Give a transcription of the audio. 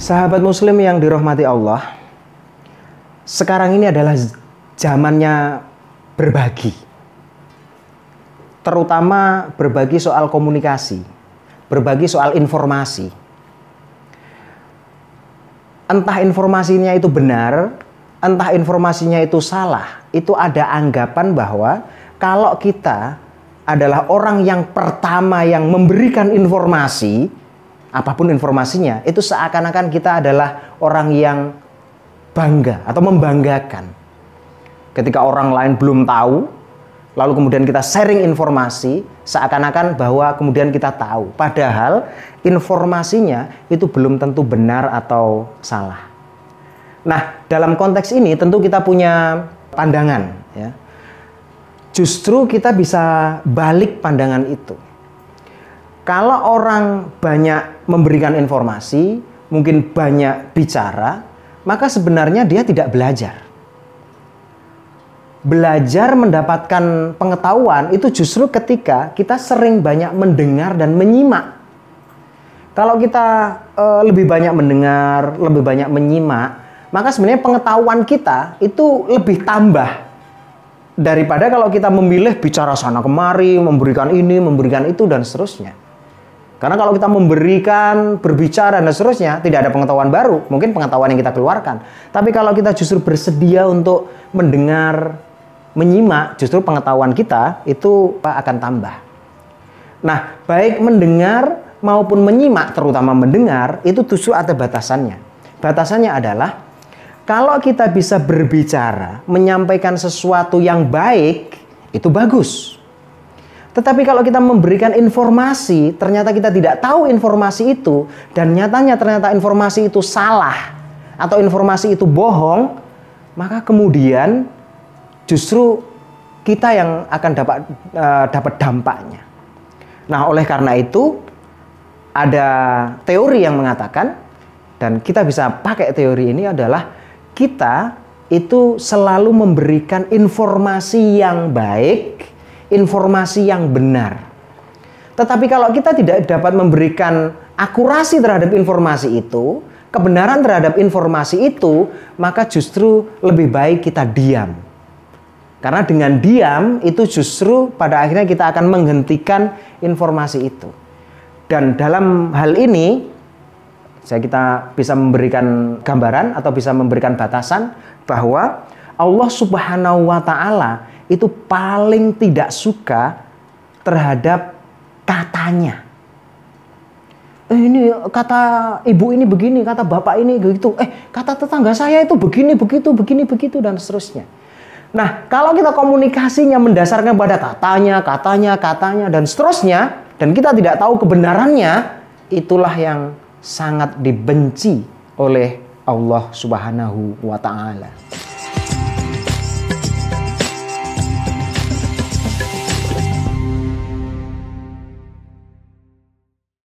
Sahabat muslim yang dirahmati Allah, sekarang ini adalah zamannya berbagi. Terutama berbagi soal komunikasi, berbagi soal informasi. Entah informasinya itu benar, entah informasinya itu salah, itu ada anggapan bahwa kalau kita adalah orang yang pertama yang memberikan informasi, apapun informasinya, itu seakan-akan kita adalah orang yang bangga atau membanggakan. Ketika orang lain belum tahu, lalu kemudian kita sharing informasi, seakan-akan bahwa kemudian kita tahu. Padahal informasinya itu belum tentu benar atau salah. Nah, dalam konteks ini tentu kita punya pandangan. Ya. Justru kita bisa balik pandangan itu kalau orang banyak memberikan informasi, mungkin banyak bicara, maka sebenarnya dia tidak belajar. Belajar mendapatkan pengetahuan itu justru ketika kita sering banyak mendengar dan menyimak. Kalau kita e, lebih banyak mendengar, lebih banyak menyimak, maka sebenarnya pengetahuan kita itu lebih tambah daripada kalau kita memilih bicara sana kemari, memberikan ini, memberikan itu, dan seterusnya. Karena kalau kita memberikan, berbicara dan seterusnya, tidak ada pengetahuan baru, mungkin pengetahuan yang kita keluarkan. Tapi kalau kita justru bersedia untuk mendengar, menyimak, justru pengetahuan kita itu akan tambah. Nah, baik mendengar maupun menyimak, terutama mendengar, itu justru ada batasannya. Batasannya adalah kalau kita bisa berbicara, menyampaikan sesuatu yang baik, itu bagus. Tetapi kalau kita memberikan informasi, ternyata kita tidak tahu informasi itu dan nyatanya ternyata informasi itu salah atau informasi itu bohong, maka kemudian justru kita yang akan dapat uh, dapat dampaknya. Nah, oleh karena itu ada teori yang mengatakan dan kita bisa pakai teori ini adalah kita itu selalu memberikan informasi yang baik informasi yang benar. Tetapi kalau kita tidak dapat memberikan akurasi terhadap informasi itu, kebenaran terhadap informasi itu, maka justru lebih baik kita diam. Karena dengan diam itu justru pada akhirnya kita akan menghentikan informasi itu. Dan dalam hal ini saya kita bisa memberikan gambaran atau bisa memberikan batasan bahwa Allah Subhanahu wa taala itu paling tidak suka terhadap katanya. Eh, ini kata ibu ini begini, kata bapak ini begitu. Eh, kata tetangga saya itu begini, begitu, begini, begitu dan seterusnya. Nah, kalau kita komunikasinya mendasarkan pada katanya, katanya, katanya dan seterusnya dan kita tidak tahu kebenarannya, itulah yang sangat dibenci oleh Allah Subhanahu wa taala.